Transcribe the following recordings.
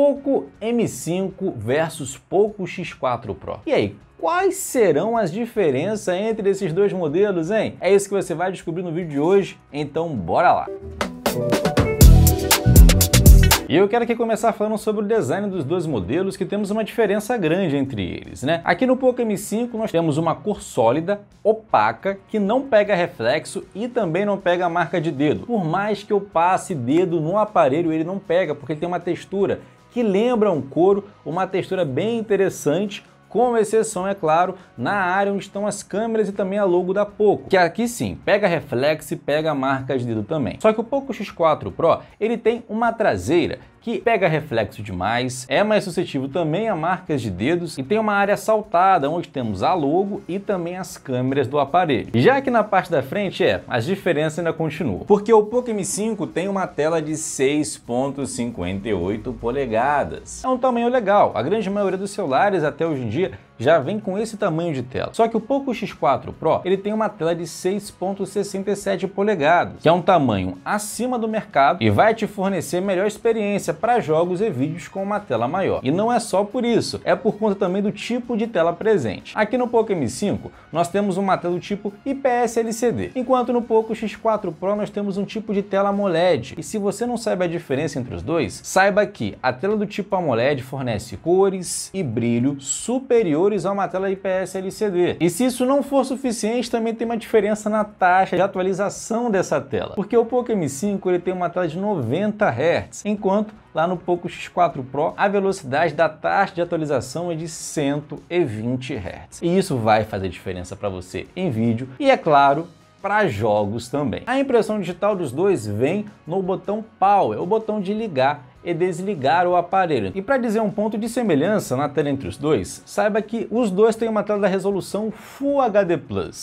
Poco M5 versus Poco X4 Pro. E aí, Quais serão as diferenças entre esses dois modelos, hein? É isso que você vai descobrir no vídeo de hoje, então bora lá! E eu quero aqui começar falando sobre o design dos dois modelos, que temos uma diferença grande entre eles, né? Aqui no Poco M5 nós temos uma cor sólida, opaca, que não pega reflexo e também não pega marca de dedo. Por mais que eu passe dedo no aparelho, ele não pega, porque ele tem uma textura que lembra um couro, uma textura bem interessante, com exceção, é claro, na área onde estão as câmeras e também a logo da Poco, que aqui sim, pega reflexo e pega marcas de dedo também. Só que o Poco X4 Pro, ele tem uma traseira que pega reflexo demais, é mais suscetível também a marcas de dedos e tem uma área saltada onde temos a logo e também as câmeras do aparelho. Já que na parte da frente é, as diferenças ainda continuam, porque o Poco M5 tem uma tela de 6.58 polegadas. É um tamanho legal, a grande maioria dos celulares até hoje em dia já vem com esse tamanho de tela. Só que o Poco X4 Pro ele tem uma tela de 6.67 polegadas, que é um tamanho acima do mercado e vai te fornecer melhor experiência para jogos e vídeos com uma tela maior. E não é só por isso, é por conta também do tipo de tela presente. Aqui no Poco M5 nós temos uma tela do tipo IPS LCD, enquanto no Poco X4 Pro nós temos um tipo de tela AMOLED. E se você não sabe a diferença entre os dois, saiba que a tela do tipo AMOLED fornece cores e brilho superior valores a uma tela IPS LCD. E se isso não for suficiente, também tem uma diferença na taxa de atualização dessa tela, porque o Poco M5 ele tem uma tela de 90 Hz, enquanto lá no Poco X4 Pro a velocidade da taxa de atualização é de 120 Hz. E isso vai fazer diferença para você em vídeo e, é claro, para jogos também. A impressão digital dos dois vem no botão Power, o botão de ligar e desligar o aparelho. E para dizer um ponto de semelhança na tela entre os dois, saiba que os dois têm uma tela da resolução Full HD+.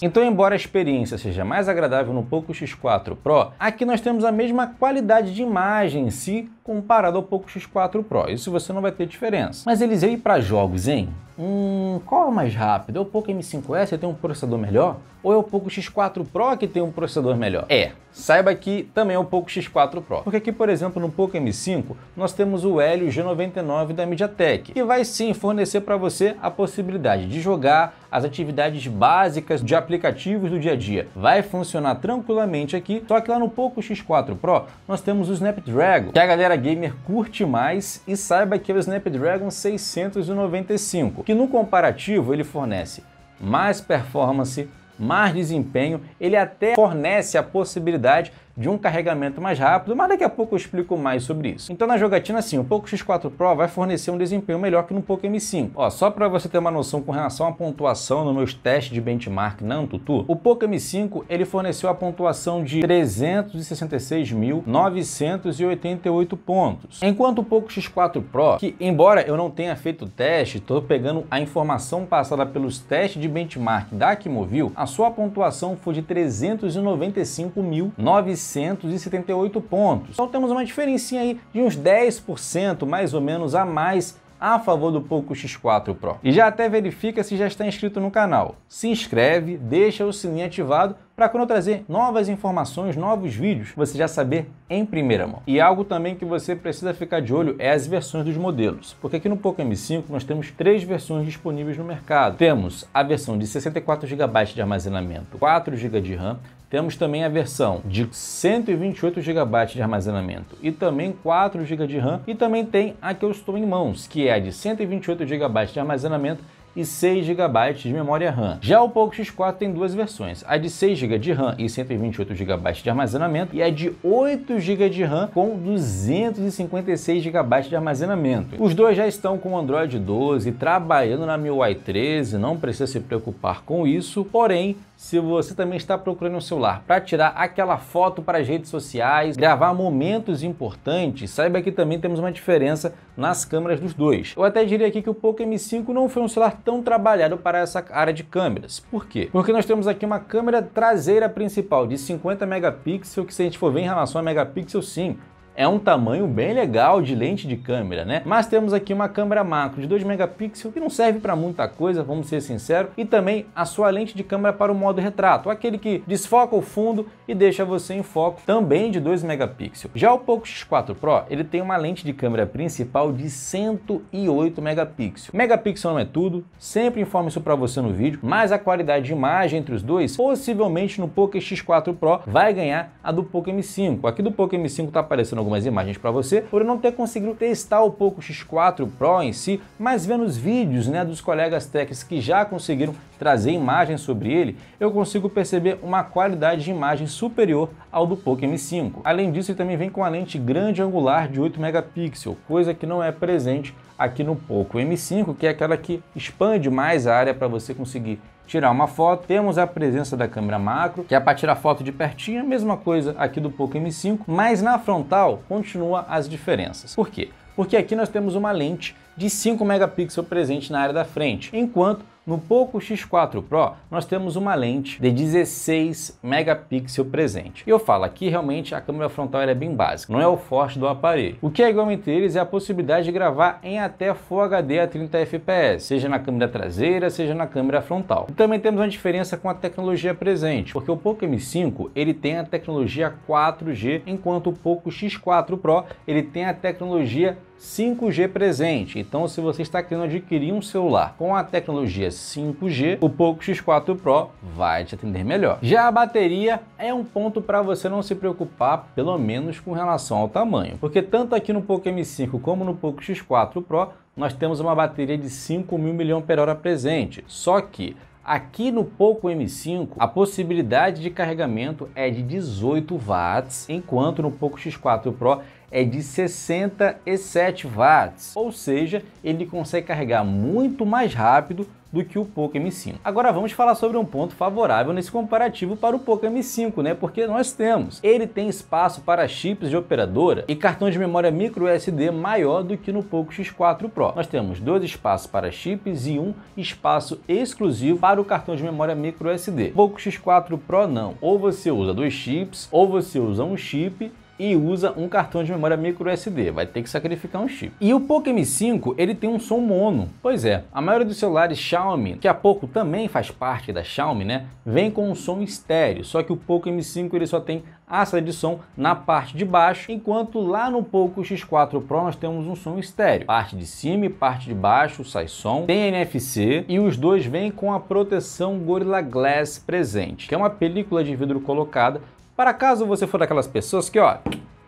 Então, embora a experiência seja mais agradável no Poco X4 Pro, aqui nós temos a mesma qualidade de imagem em si comparado ao Poco X4 Pro. Isso você não vai ter diferença. Mas eles Elisei, para jogos, hein? hum, qual é o mais rápido? É o Poco M5S que tem um processador melhor? Ou é o Poco X4 Pro que tem um processador melhor? É, saiba que também é o Poco X4 Pro. Porque aqui, por exemplo, no Poco M5, nós temos o Helio G99 da MediaTek, que vai sim fornecer para você a possibilidade de jogar, as atividades básicas de aplicativos do dia a dia. Vai funcionar tranquilamente aqui, só que lá no Poco X4 Pro nós temos o Snapdragon, que a galera gamer curte mais e saiba que é o Snapdragon 695, que no comparativo ele fornece mais performance, mais desempenho, ele até fornece a possibilidade de um carregamento mais rápido, mas daqui a pouco eu explico mais sobre isso. Então na jogatina sim, o Poco X4 Pro vai fornecer um desempenho melhor que no Poco M5. Ó, só para você ter uma noção com relação à pontuação nos meus testes de benchmark na Antutu, o Poco M5 ele forneceu a pontuação de 366.988 pontos, enquanto o Poco X4 Pro, que embora eu não tenha feito teste, estou pegando a informação passada pelos testes de benchmark da Kimovil, a sua pontuação foi de 395.900 678 pontos. Então temos uma diferencinha aí de uns 10% mais ou menos a mais a favor do Poco X4 Pro. E já até verifica se já está inscrito no canal. Se inscreve, deixa o sininho ativado para quando eu trazer novas informações, novos vídeos, você já saber em primeira mão. E algo também que você precisa ficar de olho é as versões dos modelos, porque aqui no Poco M5 nós temos três versões disponíveis no mercado. Temos a versão de 64 GB de armazenamento, 4 GB de RAM, temos também a versão de 128 GB de armazenamento e também 4 GB de RAM e também tem a que eu estou em mãos, que é a de 128 GB de armazenamento e 6 GB de memória RAM. Já o Poco X4 tem duas versões, a de 6 GB de RAM e 128 GB de armazenamento e a de 8 GB de RAM com 256 GB de armazenamento. Os dois já estão com Android 12, trabalhando na MIUI 13, não precisa se preocupar com isso, porém se você também está procurando um celular para tirar aquela foto para as redes sociais, gravar momentos importantes, saiba que também temos uma diferença nas câmeras dos dois. Eu até diria aqui que o Poco M5 não foi um celular tão trabalhado para essa área de câmeras. Por quê? Porque nós temos aqui uma câmera traseira principal de 50 megapixels, que se a gente for ver em relação a megapixel, sim, é um tamanho bem legal de lente de câmera, né? Mas temos aqui uma câmera macro de 2 megapixels que não serve para muita coisa, vamos ser sinceros, e também a sua lente de câmera para o modo retrato, aquele que desfoca o fundo e deixa você em foco, também de 2 megapixels. Já o Poco X4 Pro, ele tem uma lente de câmera principal de 108 megapixels. Megapixel não é tudo, sempre informo isso para você no vídeo, mas a qualidade de imagem entre os dois, possivelmente no Poco X4 Pro vai ganhar a do Poco M5. Aqui do Poco M5 está aparecendo algumas imagens para você, por eu não ter conseguido testar o Poco X4 Pro em si, mas vendo os vídeos né, dos colegas techs que já conseguiram trazer imagens sobre ele, eu consigo perceber uma qualidade de imagem superior ao do Poco M5. Além disso, ele também vem com a lente grande angular de 8 megapixels, coisa que não é presente aqui no Poco M5, que é aquela que expande mais a área para você conseguir tirar uma foto. Temos a presença da câmera macro, que é para tirar foto de pertinho, mesma coisa aqui do Poco M5, mas na frontal continua as diferenças. Por quê? Porque aqui nós temos uma lente de 5 megapixels presente na área da frente, enquanto no Poco X4 Pro, nós temos uma lente de 16 megapixels presente. E eu falo aqui, realmente, a câmera frontal é bem básica, não é o forte do aparelho. O que é igual entre eles é a possibilidade de gravar em até Full HD a 30 fps, seja na câmera traseira, seja na câmera frontal. E também temos uma diferença com a tecnologia presente, porque o Poco M5 ele tem a tecnologia 4G, enquanto o Poco X4 Pro ele tem a tecnologia 5G presente. Então, se você está querendo adquirir um celular com a tecnologia 5G, o Poco X4 Pro vai te atender melhor. Já a bateria é um ponto para você não se preocupar, pelo menos com relação ao tamanho, porque tanto aqui no Poco M5 como no Poco X4 Pro, nós temos uma bateria de 5.000 mAh presente. Só que Aqui no Poco M5, a possibilidade de carregamento é de 18 watts, enquanto no Poco X4 Pro é de 67 watts, ou seja, ele consegue carregar muito mais rápido do que o Poco M5. Agora vamos falar sobre um ponto favorável nesse comparativo para o Poco M5, né? Porque nós temos. Ele tem espaço para chips de operadora e cartão de memória micro SD maior do que no Poco X4 Pro. Nós temos dois espaços para chips e um espaço exclusivo para o cartão de memória micro SD. Poco X4 Pro não. Ou você usa dois chips, ou você usa um chip e usa um cartão de memória micro SD, vai ter que sacrificar um chip. E o Poco M5 ele tem um som mono, pois é, a maioria dos celulares Xiaomi, que a pouco também faz parte da Xiaomi, né, vem com um som estéreo, só que o Poco M5 ele só tem a saída de som na parte de baixo, enquanto lá no Poco X4 Pro nós temos um som estéreo, parte de cima e parte de baixo sai som, tem NFC e os dois vêm com a proteção Gorilla Glass presente, que é uma película de vidro colocada para caso você for daquelas pessoas que, ó,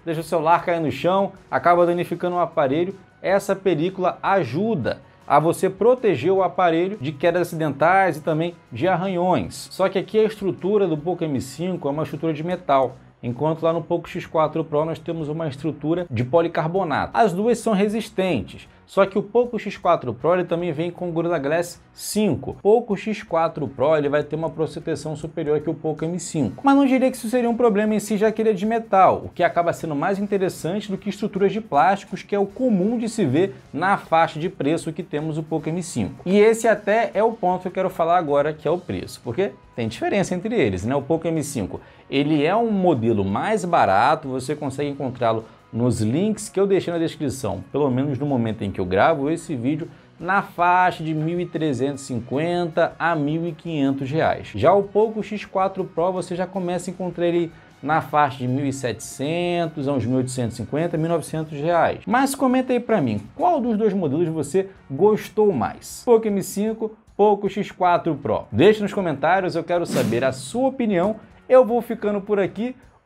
deixa o celular cair no chão, acaba danificando o aparelho, essa película ajuda a você proteger o aparelho de quedas acidentais e também de arranhões. Só que aqui a estrutura do Poco M5 é uma estrutura de metal, enquanto lá no Poco X4 Pro nós temos uma estrutura de policarbonato. As duas são resistentes, só que o Poco X4 Pro ele também vem com Gorilla Glass 5. Poco X4 Pro ele vai ter uma proteção superior que o Poco M5. Mas não diria que isso seria um problema em si, já que ele é de metal, o que acaba sendo mais interessante do que estruturas de plásticos, que é o comum de se ver na faixa de preço que temos o Poco M5. E esse até é o ponto que eu quero falar agora, que é o preço, porque tem diferença entre eles, né? O Poco M5, ele é um modelo mais barato, você consegue encontrá-lo nos links que eu deixei na descrição, pelo menos no momento em que eu gravo esse vídeo, na faixa de R$ 1.350 a R$ 1.500. Reais. Já o Poco X4 Pro você já começa a encontrar ele na faixa de 1.700 a uns 1.850, 1.900 reais. Mas comenta aí para mim, qual dos dois modelos você gostou mais? Poco M5, Poco X4 Pro? Deixe nos comentários, eu quero saber a sua opinião. Eu vou ficando por aqui.